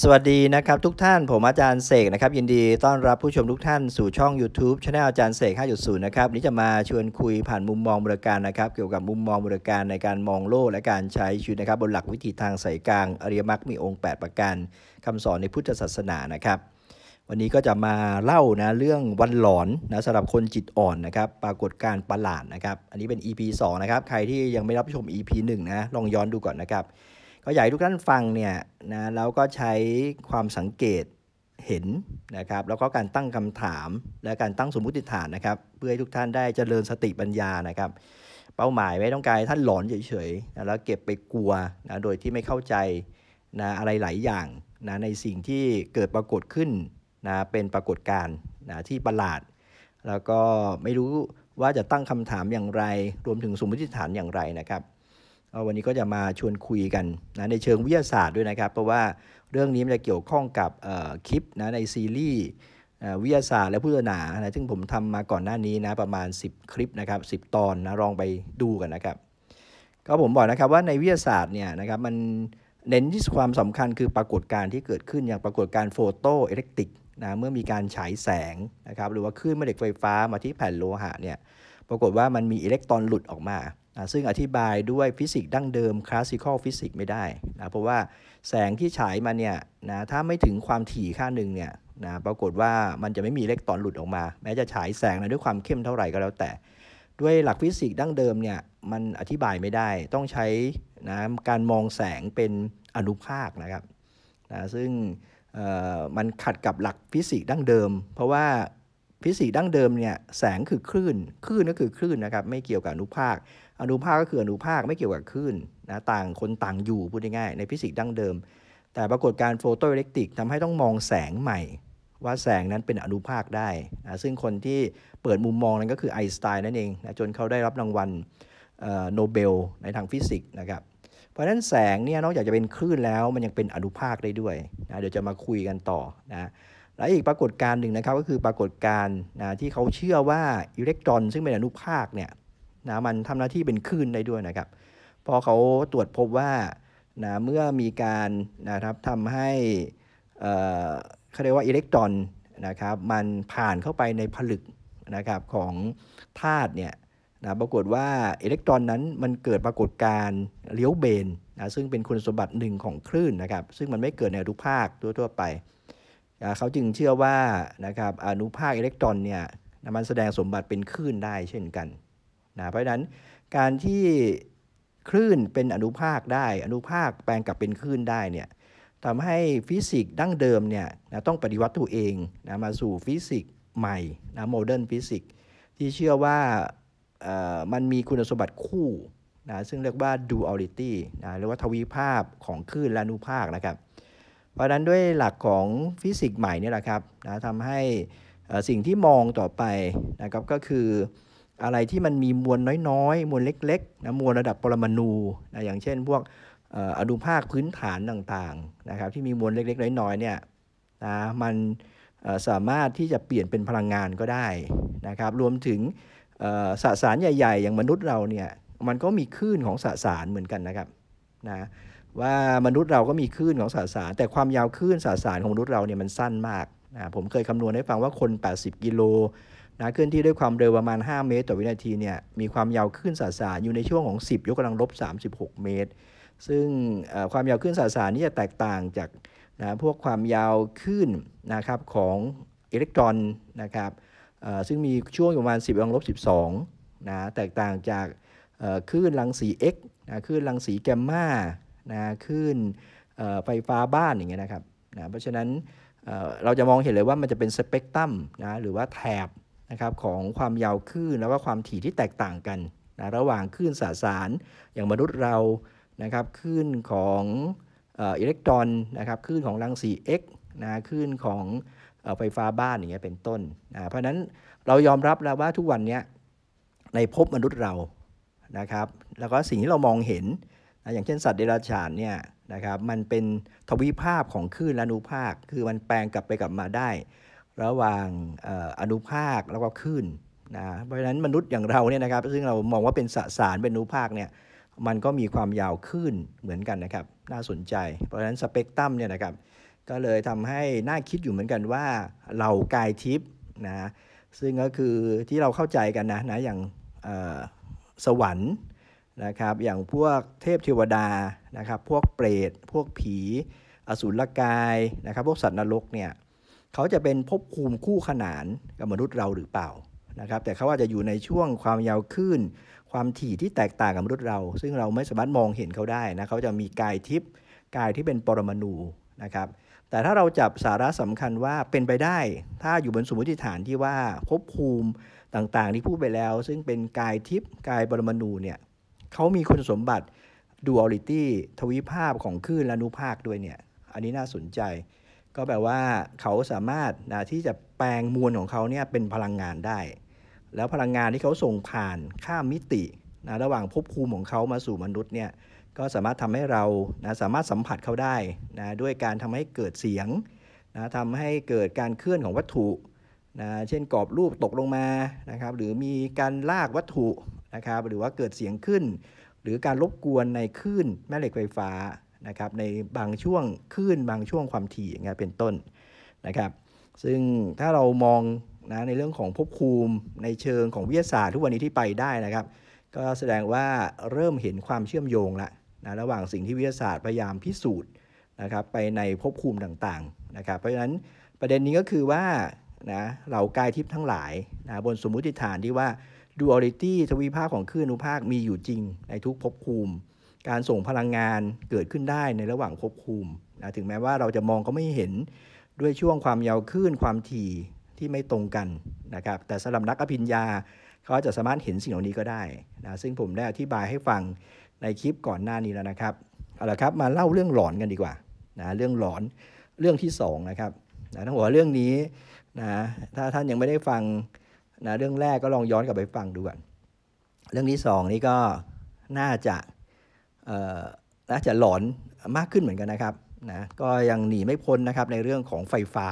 สวัสดีนะครับทุกท่านผมอาจารย์เสกนะครับยินดีต้อนรับผู้ชมทุกท่านสู่ช่อง YouTube ช anel อาจารย์เสก 5.0นะครับนี้จะมาชวนคุยผ่านมุมมองบริการนะครับ เกี่ยวกับมุมมองบริการในการมองโลกและการใช้ชีวิตนะครับ บนหลักวิธีทางสายกลาง อริยมรรคมีองค์8ประการคำสอนในพุทธศาสนานะครับ วันนี้ก็จะมาเล่านะ เรื่องวันหลอนนะสำหรับคนจิตอ่อนนะครับ ปรากฏการประหลาดนะครับ อันนี้เป็น EP 2นะครับใครที่ยังไม่รับชม EP 1นะลองย้อนดูก่อนนะครับก็อยากให้ทุกท่านฟังเนี่ยนะแล้วก็ใช้ความสังเกตเห็นนะครับ แล้วก็การตั้งคำถามและการตั้งสมมติฐานนะครับ เพื่อให้ทุกท่านได้เจริญสติปัญญานะครับ เป้าหมายไม่ต้องการท่านหลอนเฉยๆแล้วเก็บไปกลัวนะโดยที่ไม่เข้าใจนะอะไรหลายอย่างนะในสิ่งที่เกิดปรากฏขึ้นนะเป็นปรากฏการณ์นะที่ประหลาด แล้วก็ไม่รู้ว่าจะตั้งคำถามอย่างไร รวมถึงสมมติฐานอย่างไรนะครับวันนี้ก็จะมาชวนคุยกันนะในเชิงวิทยาศาสตร์ด้วยนะครับ เพราะว่าเรื่องนี้มันจะเกี่ยวข้องกับคลิปนะในซีรีส์วิทยาศาสตร์และพุทธนานะซึ่งผมทำมาก่อนหน้านี้นะประมาณ 10 คลิปนะครับสิตอนนะลองไปดูกันนะครับก็ผมบอกนะครับว่าในวิทยาศาสตร์เนี่ยนะครับมันเน้นที่ความสำคัญคือปรากฏการณ์ที่เกิดขึ้น อย่างปรากฏการณ์โฟโตเอเล็กติกนะเมื่อมีการฉายแสงนะครับหรือว่าคลื่นแม่เหล็กไฟฟ้ามาที่แผ่นโลหะเนี่ยปรากฏว่ามันมีอิเล็กตรอนหลุดออกมานะซึ่งอธิบายด้วยฟิสิกส์ดั้งเดิมคลาสสิคอลฟิสิกส์ไม่ได้นะเพราะว่าแสงที่ฉายมาเนี่ยนะถ้าไม่ถึงความถี่ค่าหนึ่งเนี่ยนะปรากฏว่ามันจะไม่มีเล็กตอนหลุดออกมา แม้จะฉายแสงนะด้วยความเข้มเท่าไหร่ก็แล้วแต่ ด้วยหลักฟิสิกส์ดั้งเดิมเนี่ยมันอธิบายไม่ได้ ต้องใช้นะการมองแสงเป็นอนุภาคนะครับนะซึ่งมันขัดกับหลักฟิสิกส์ดั้งเดิม เพราะว่าฟิสิกส์ดั้งเดิมเนี่ยแสงคือคลื่นคลื่นก็คือคลื่นนะครับไม่เกี่ยวกับอนุภาคอนุภาคก็คืออนุภาคไม่เกี่ยวกับคลื่นนะต่างคนต่างอยู่พูดง่ายๆในฟิสิกส์ดั้งเดิม แต่ปรากฏการโฟโตอิเล็กตริกทำให้ต้องมองแสงใหม่ ว่าแสงนั้นเป็นอนุภาคได้นะซึ่งคนที่เปิดมุมมองนั้นก็คือไอน์สไตน์นั่นเองนะจนเขาได้รับรางวัลโนเบลในทางฟิสิกส์นะครับเพราะฉะนั้นแสงเนี่ยนอกจากจะเป็นคลื่นแล้วมันยังเป็นอนุภาคได้ด้วยนะเดี๋ยวจะมาคุยกันต่อนะและอีกปรากฏการณ์หนึ่งนะครับก็คือปรากฏการณ์นะที่เขาเชื่อว่าอิเล็กตรอนซึ่งเป็นอนุภาคเนี่ยนะมันทำหน้าที่เป็นคลื่นได้ด้วยนะครับ พอเขาตรวจพบว่านะเมื่อมีการนะครับทำให้ เขาเรียกว่าอิเล็กตรอนนะครับ มันผ่านเข้าไปในผลึกนะครับของธาตุเนี่ยนะปรากฏว่าอิเล็กตรอนนั้นมันเกิดปรากฏการเลี้ยวเบนนะซึ่งเป็นคุณสมบัติหนึ่งของคลื่นนะครับ ซึ่งมันไม่เกิดในอนุภาคทั่วๆไปนะเขาจึงเชื่อว่านะครับอนุภาคอิเล็กตรอนเนี่ยนะมันแสดงสมบัติเป็นคลื่นได้เช่นกันนะเพราะนั้นการที่คลื่นเป็นอนุภาคได้ อนุภาคแปลงกลับเป็นคลื่นได้เนี่ยทำให้ฟิสิกส์ดั้งเดิมเนี่ยนะต้องปฏิวัติตัวเองนะมาสู่ฟิสิกส์ใหม่นะโมเดิร์นฟิสิกส์ที่เชื่อว่ามันมีคุณสมบัติคู่นะซึ่งเรียกว่า d u a ิตี้นะหรือว่าทวีภาพของคลื่นและอนุภาคนะครับเพราะนั้นด้วยหลักของฟิสิกส์ใหม่นี่แหละครับนะทำให้สิ่งที่มองต่อไปนะครับก็คืออะไรที่มันมีมวลน้อยๆมวลเล็กๆนะมวลระดับปรมาณูนะอย่างเช่นพวกอนุภาคพื้นฐานต่างๆนะครับที่มีมวลเล็กๆน้อยๆเนี่ยนะมันสามารถที่จะเปลี่ยนเป็นพลังงานก็ได้นะครับรวมถึงสสารใหญ่ๆ อย่างมนุษย์เราเนี่ยมันก็มีคลื่นของสสารเหมือนกันนะครับนะว่ามนุษย์เราก็มีคลื่นของสสาร แต่ความยาวคลื่นสสารของมนุษย์เราเนี่ยมันสั้นมากนะผมเคยคำนวณให้ฟังว่าคน 80กิโลนะเคลื่อนที่ด้วยความเร็วประมาณ 5 เมตร ต่อวินาทีเนี่ย มีความยาวขึ้นสาสารอยู่ในช่วงของ 10 ยกกำลังลบ36เมตร ซึ่งความยาวขึ้นสาสารนี่จะแตกต่างจากนะพวกความยาวขึ้นนะครับของอิเล็กตรอนนะครับซึ่งมีช่วงประมาณ 10บกกำลบ12นะ แตกต่างจากคลื่นรังสี X นะคลื่นรังสีแกมมานะคลื่นไฟฟ้าบ้านอย่างเงี้ยนะครับนะเพราะฉะนั้นเราจะมองเห็นเลยว่ามันจะเป็นสเปกตรัมนะหรือว่าแถบนะครับของความยาวคลื่นแล้วก็ความถี่ที่แตกต่างกันนะระหว่างคลื่นสสารอย่างมนุษย์เรานะครับคลื่นของอิเล็กตรอนนะครับคลื่นของรังสี X นะคลื่นของไฟฟ้าบ้านอย่างเงี้ยเป็นต้นนะเพราะนั้นเรายอมรับแล้วว่าทุกวันนี้ในภพมนุษย์เรานะครับแล้วก็สิ่งที่เรามองเห็นนะอย่างเช่นสัตว์เดรัจฉานเนี่ยนะครับมันเป็นทวิภาพของคลื่นและนุภาค คือมันแปลงกลับไปกลับมาได้ระหว่างอนุภาคแล้วก็คลื่นนะเพราะฉะนั้นมนุษย์อย่างเราเนี่ยนะครับซึ่งเรามองว่าเป็นสสารเป็นอนุภาคเนี่ยมันก็มีความยาวคลื่นเหมือนกันนะครับน่าสนใจเพราะฉะนั้นสเปกตรัมเนี่ยนะครับก็เลยทำให้น่าคิดอยู่เหมือนกันว่าเรากายทิพย์นะซึ่งก็คือที่เราเข้าใจกันนะนะอย่างสวรรค์นะครับอย่างพวกเทพเทวดานะครับพวกเปรตพวกผีอสุรกายนะครับพวกสัตว์นรกเนี่ยเขาจะเป็นภพภูมิคู่ขนานกับมนุษย์เราหรือเปล่านะครับแต่เขาอาจจะอยู่ในช่วงความยาวคลื่นความถี่ที่แตกต่างกับมนุษย์เรา ซึ่งเราไม่สามารถมองเห็นเขาได้นะเขาจะมีกายทิพย์กายที่เป็นปรมาณูนะครับแต่ถ้าเราจับสาระสำคัญว่าเป็นไปได้ถ้าอยู่บนสมมติฐานที่ว่าภพภูมิต่างๆ ที่พูดไปแล้ว ซึ่งเป็นกายทิพย์กายปรมาณูเนี่ยเขามีคุณสมบัติดูอ a ลิตี้ทวิภาพของคลื่นและนุภาคด้วยเนี่ยอันนี้น่าสนใจก็แปลว่าเขาสามารถนะที่จะแปลงมวลของเขาเนี่ยเป็นพลังงานได้ แล้วพลังงานที่เขาส่งผ่านข้ามมิตินะระหว่างภพภูมิของเขามาสู่มนุษย์เนี่ยก็สามารถทำให้เรานะสามารถสัมผัสเขาได้นะด้วยการทำให้เกิดเสียงนะทำให้เกิดการเคลื่อนของวัตถุนะเช่นกรอบรูปตกลงมานะครับหรือมีการลากวัตถุนะครับหรือว่าเกิดเสียงขึ้น หรือการรบกวนในคลื่นแม่เหล็กไฟฟ้านะครับในบางช่วงคลื่นบางช่วงความถี่อย่างเงี้ยเป็นต้นนะครับซึ่งถ้าเรามองนะในเรื่องของภพภูมิในเชิงของวิทยาศาสตร์ทุกวันนี้ที่ไปได้นะครับ ก็แสดงว่าเริ่มเห็นความเชื่อมโยงละนะระหว่างสิ่งที่วิทยาศาสตร์พยายามพิสูจน์นะครับไปในภพภูมิต่างๆนะครับเพราะฉะนั้นประเด็นนี้ก็คือว่านะเหล่ากายทิพย์ทั้งหลายนะบนสมมุติฐานที่ว่าดูอริตี้ทวีภาคของคลื่นอนุภาคมีอยู่จริงในทุกภพภูมิการส่งพลังงานเกิดขึ้นได้ในระหว่างควบคุมนะถึงแม้ว่าเราจะมองก็ไม่เห็นด้วยช่วงความยาวคลื่นความถี่ที่ไม่ตรงกันนะครับ แต่สำหรับนักอภิญญาเขาจะสามารถเห็นสิ่งเหล่านี้ก็ได้นะ ซึ่งผมได้อธิบายให้ฟังในคลิปก่อนหน้านี้แล้วนะครับ เอาละครับ มาเล่าเรื่องหลอนกันดีกว่านะ เรื่องหลอนเรื่องที่2นะครับนะั้งหัวเรื่องนี้นะ ถ้าท่านยังไม่ได้ฟังนะเรื่องแรกก็ลองย้อนกลับไปฟังดูก่อน เรื่องที่ 2 นี่ก็น่าจะน่าจะหลอนมากขึ้นเหมือนกันนะครับ นะ ก็ยังหนีไม่พ้นนะครับในเรื่องของไฟฟ้า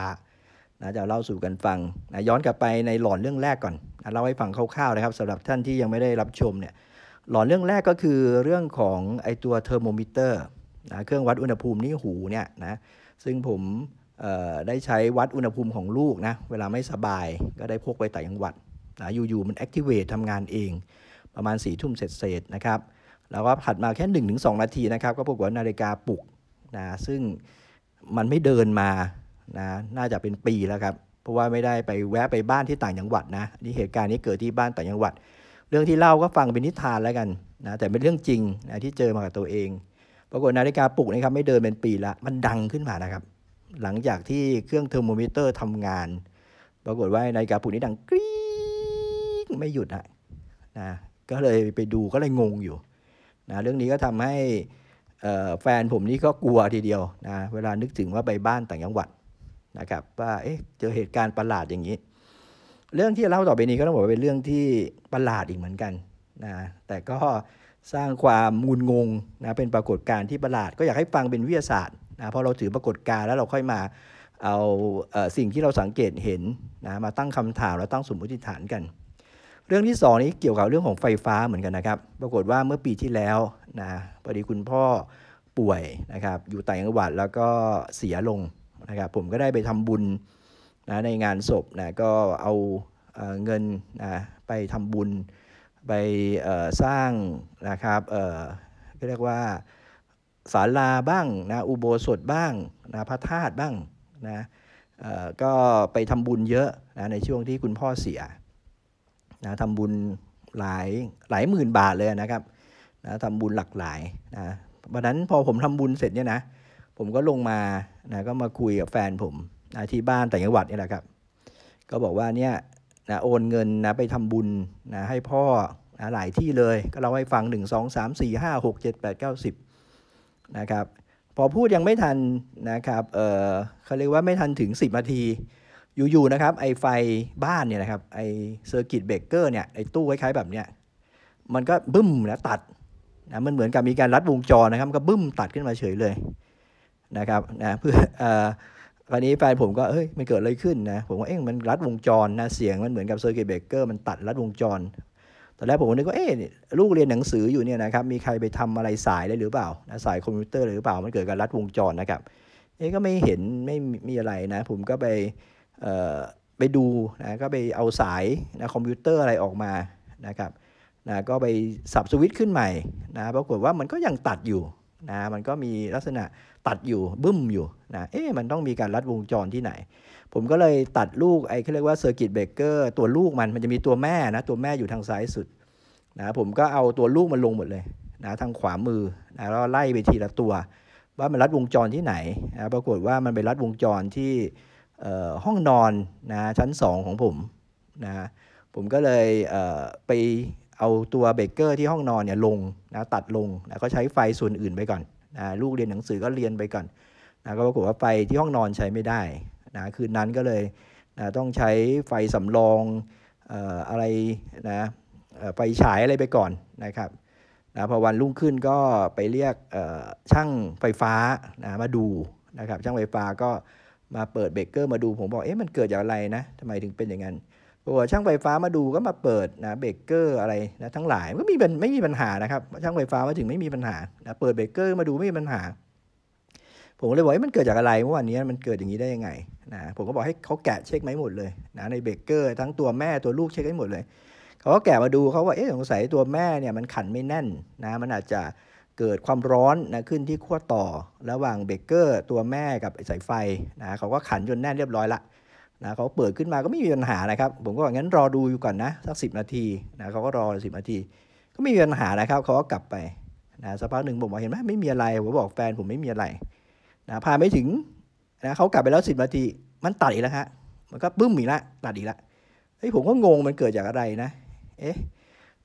นะจะเล่าสู่กันฟังนะย้อนกลับไปในหลอนเรื่องแรกก่อนนะเล่าให้ฟังคร่าวๆนะครับสำหรับท่านที่ยังไม่ได้รับชมเนี่ย หลอนเรื่องแรกก็คือเรื่องของไอตัวเทอร์โมมิเตอร์นะเครื่องวัดอุณหภูมินี่หูเนี่ยนะ ซึ่งผมได้ใช้วัดอุณหภูมิของลูกนะ เวลาไม่สบายก็ได้พกไปแต่ยังวัดนะอยู่ๆมันแอคทีเวททำงานเอง ประมาณสี่ทุ่มเสร็จๆนะครับแล้วก็ถัดมาแค่1นถึงสนาทีนะครับ ก็ปรากฏว่านาฬิกาปลุกนะซึ่งมันไม่เดินมานะน่าจะเป็นปีแล้วครับเพราะว่าไม่ได้ไปแวะไปบ้านที่ต่างจังหวัดนะนี่เหตุการณ์นี้เกิดที่บ้านต่างจังหวัด เรื่องที่เล่าก็ฟังเป็นนิทานแล้วกันนะแต่เป็นเรื่องจริงนะที่เจอมากับตัวเอง ปรากฏนาฬิกาปลุกนะครับไม่เดินเป็นปีละมันดังขึ้นมานะครับ หลังจากที่เครื่องเทอร์โมมิเตอร์ทำงาน ปรากฏว่านาฬิกาปลุกนี้ดังกรี๊งไม่หยุดนะนะก็เลยไปดูก็เลยงงอยู่นะเรื่องนี้ก็ทำให้แฟนผมนี่ ก็กลัวทีเดียวนะเวลานึกถึงว่าไปบ้าน ต่างจังหวัดนะครับว่าเอ๊ะเจอเหตุการณ์ประหลาดอย่างนี้ เรื่องที่เล่าต่อไปนี้ก็ต้องบอกว่าเป็นเรื่องที่ประหลาดอีกเหมือนกันนะ แต่ก็สร้างความงุนงงนะเป็นปรากฏการณ์ที่ประหลาด ก็อยากให้ฟังเป็นวิทยาศาสตร์นะพอเราถือปรากฏการณ์แล้วเราค่อยมาเอาสิ่งที่เราสังเกตเห็นนะมาตั้งคำถามแล้วตั้งสมมติฐานกันเรื่องที่2นี้เกี่ยวกับเรื่องของไฟฟ้าเหมือนกันนะครับ ปรากฏว่าเมื่อปีที่แล้วนะ พอดีคุณพ่อป่วยนะครับ อยู่ต่างจังหวัด แล้วก็เสียลงนะครับ ผมก็ได้ไปทำบุญนะในงานศพนะ ก็เอาเงินนะไปทำบุญ ไปสร้างนะครับเรียกว่าศาลาบ้างนะ อุโบสถบ้างนะพระธาตุบ้างนะก็ไปทำบุญเยอะนะในช่วงที่คุณพ่อเสียนะทำบุญหลาย หลายหมื่นบาทเลยนะครับนะทำบุญหลากหลายนะวันนั้นพอผมทำบุญเสร็จเนี่ยนะ ผมก็ลงมานะก็มาคุยกับแฟนผมนะที่บ้านแต่จังหวัดนี่แหละครับ ก็บอกว่าเนี่ยนะโอนเงินนะไปทำบุญนะให้พ่อนะหลายที่เลยก็เราให้ฟัง 1 2 3 4 5 6 7 8 9 10นะครับพอพูดยังไม่ทันนะครับเออเขาเรียกว่าไม่ทันถึง 10นาทีอยู่ๆนะครับไอไฟบ้านเนี่ยนะครับไอเซอร์กิตเบรกเกอร์เนี่ยไอตู้คล้ายๆแบบเนี้ยมันก็บึ้มนะตัดนะมันเหมือนกับมีการรัดวงจรนะครับมันก็บึ้มตัดขึ้นมาเฉยเลยนะครับนะเพื่อเอ่อคราวนี้แฟนผมก็เฮ้ยมันเกิดอะไรขึ้นนะผมว่าเอ้ยมันรัดวงจรนะเสียงมันเหมือนกับเซอร์กิตเบรกเกอร์มันตัดรัดวงจรตอนแรกผมก็นึกว่าเอ้ยลูกเรียนหนังสืออยู่เนี่ยนะครับมีใครไปทำอะไรสายเลยหรือเปล่านะสายคอมพิวเตอร์หรือเปล่ามันเกิดการรัดวงจรนะครับเอ้ยก็ไม่เห็นไม่มีอะไรนะผมก็ไปไปดูนะ ก็ไปเอาสายนะคอมพิวเตอร์อะไรออกมา นะครับนะก็ไปสับสวิตช์ขึ้นใหม่ นะปรากฏว่ามันก็ยังตัดอยู่นะมันก็มีลักษณะตัดอยู่บึ้มอยู่นะเอ๊ะมันต้องมีการรัดวงจรที่ไหน ผมก็เลยตัดลูก ไอ้เขาเรียกว่าเซอร์กิตเบรกเกอร์ตัวลูกมันมันจะมีตัวแม่นะ ตัวแม่อยู่ทางซ้ายสุดนะผมก็เอาตัวลูกมันลงหมดเลยนะทางขวามือนะแล้วไล่ไปทีละตัว ว่ามันรัดวงจรที่ไหนนะปรากฏว่ามันไปรัดวงจรที่ห้องนอนนะชั้น 2 ของผมนะผมก็เลยไปเอาตัวเบเกอร์ที่ห้องนอนเนี่ยลงนะตัดลงนะก็ใช้ไฟส่วนอื่นไปก่อนนะลูกเรียนหนังสือก็เรียนไปก่อนนะก็ปรากฏว่าไฟที่ห้องนอนใช้ไม่ได้นะคืนนั้นก็เลยนะต้องใช้ไฟสำรองอออะไรนะไฟฉายอะไรไปก่อนนะครับนะพอวันรุ่งขึ้นก็ไปเรียกช่างไฟฟ้านะมาดูนะครับช่างไฟฟ้าก็มาเปิดเบรกเกอร์มาดูผมบอกเอ๊ะมันเกิดจากอะไรนะทำไมถึงเป็นอย่างนั้นอกวช่างไฟฟ้ามาดูก็มาเปิดนะเบรกเกอร์อะไรนะทั้งหลายก็มีไม่มีปัญหานะครับช่างไฟฟ้ามาถึงไม่มีปัญหานะเปิดเบรกเกอร์มาดูไม่มีปัญหา ผมเลยบอกมันเกิดจากอะไรเมื่อวานนี้มันเกิดอย่างนี้ได้ยังไงนะผมก็บอกให้เขาแกะเช็คไหมหมดเลยนะในเบรกเกอร์ ทั้งตัวแม่ตัวลูกเช็คให้หมดเลยเขาก็แกะมาดูเขาว่าเอ๊ะสงสัยตัวแม่เนี่ยมันขันไม่แน่นนะมันอาจจะเกิดความร้อนนะขึ้นที่ขั้วต่อระหว่างเบเกอร์ตัวแม่กับสายไฟนะเขาก็ขันจนแน่นเรียบร้อยละนะเขาเปิดขึ้นมาก็ไม่มีปัญหานะครับ ผมก็บอกงั้นรอดูอยู่ก่อนนะสักสินาทีนะเขาก็รอสินาที ก็ไม่มีปัญหานะครับเขาก็กลับไปนะสักพักหนึ่งผมบอกเห็นไหมไม่มีอะไรผมบอกแฟนผมไม่มีอะไรนะพาไม่ถึงนะเขากลับไปแล้วสินาที มันตัดอีกแล้วฮะมันก็บึ้มอีกละตัดอีกละเฮ้ยผมก็งงมันเกิดจากอะไรนะเอ๊ะ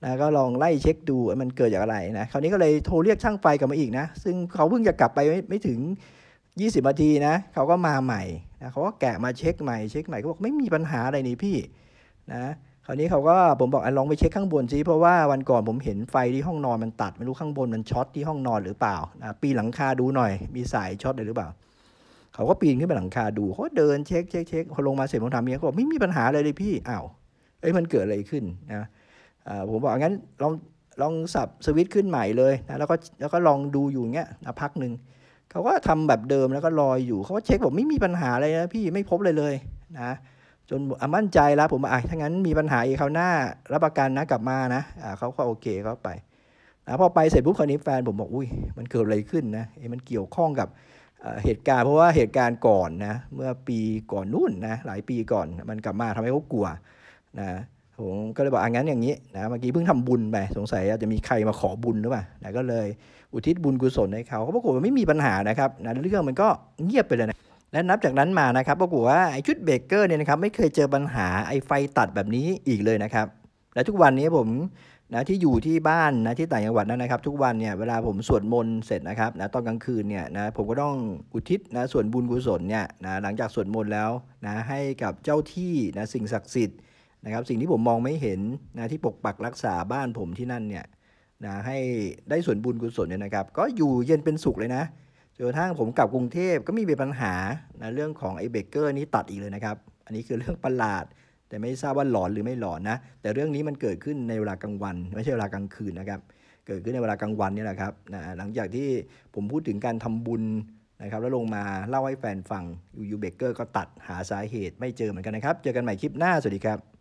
นะก็ลองไล่เช็คดูมันเกิดจากอะไรนะคราวนี้ก็เลยโทรเรียกช่างไฟกลับมาอีกนะ ซึ่งเขาเพิ่งจะกลับไปไม่ไม่ถึง 20นาทีนะ เขาก็มาใหม่นะเขาก็แกะมาเช็คใหม่เช็คใหม่เขาบอกไม่มีปัญหาอะไรนี่พี่นะคราวนี้เขาก็ผมบอกอลองไปเช็คข้างบนซิเพราะว่าวันก่อนผมเห็นไฟที่ห้องนอนมันตัดไม่รู้ข้างบนมันช็อตที่ห้องนอนหรือเปล่านะปีหลังคาดูหน่อย มีสายช็อตอะไหรือเปล่า เขาก็ปีนขึ้นไปหลังคาดูเขาเดินเช็คเช็คเช็คพอลงมาเสร็จผมถามเมียเขาบอกไม่มีปัญหาเลยเลยพี่อ้าวเอ้ยมันเกิดอะไรขึ้นนะผมบอกงั้นลองลองสับสวิตขึ้นใหม่เลยนะแล้วก็แล้วก็ลองดูอยู่เงี้ยนะพักหนึ่งเขาก็ทำแบบเดิมแล้วก็ลอยอยู่เขาก็เช็คบอกไม่มีปัญหาอะไรนะพี่ไม่พบเลยเลยนะจนมั่นใจแล้วผมอ่ะถ้างั้นมีปัญหาอีกคราวหน้ารับประกันนะกลับมานะอ่าเขาก็โอเคเขาไปนะพอไปเสร็จปุ๊บคราวนี้แฟนผมบอกอุ้ยมันเกิดอะไรขึ้นนะเอ้มันเกี่ยวข้องกับเหตุการณ์เพราะว่าเหตุการณ์ก่อนนะเมื่อปีก่อนนู่นนะหลายปีก่อนมันกลับมาทำให้เขากลัวนะผมก็เลยบอกอ่างั้นอย่างนี้นะเมื่อกี้เพิ่งทำบุญไปสงสัยาจะมีใครมาขอบุญหรือเปล่านะก็เลยอุทิศบุญกุศลให้เขาเขาปรากฏว่าไม่มีปัญหานะครับนะเรื่องมันก็เงียบไปเลยนะและนับจากนั้นมานะครับปรากฏว่าไอ้ชุดเบเกอร์เนี่ยนะครับไม่เคยเจอปัญหาไอ้ไฟตัดแบบนี้อีกเลยนะครับและทุกวันนี้ผมนะที่อยู่ที่บ้านนะที่ต่างจังหวัดนั่นนะครับ ทุกวันเนี่ยเวลาผมสวดมนต์เสร็จนะครับนะตอนกลางคืนเนี่ยนะผมก็ต้องอุทิศนะส่วนบุญกุศลเนี่ยนะหลังจากสวดมนต์แล้วนะให้กับเจ้าที่นะสิ่งศักดิ์สิทธิ์นะครับสิ่งที่ผมมองไม่เห็นนะที่ปกปักรักษาบ้านผมที่นั่นเนี่ยนะให้ได้ส่วนบุญกุศลเนี่ยนะครับก็อยู่เย็นเป็นสุขเลยนะจนกระทั่งผมกลับกรุงเทพก็มีปปัญหานะเรื่องของไอ้เบเกอร์นี้ตัดอีกเลยนะครับอันนี้คือเรื่องประหลาด แต่ไม่ทราบว่าหลอนหรือไม่หลอนนะแต่เรื่องนี้มันเกิดขึ้นในเวลากลางวันไม่ใช่เวลากลางคืนนะครับเกิดขึ้นในเวลากลางวันนี่แหละครับนะหลังจากที่ผมพูดถึงการทำบุญนะครับแล้วลงมาเล่าให้แฟนฟังยูยูเบเกอร์ก็ตัดหาสาเหตุไม่เจอเหมือนกันนะครับ เจอกันใหม่คลิปหน้าสวัสดีครับ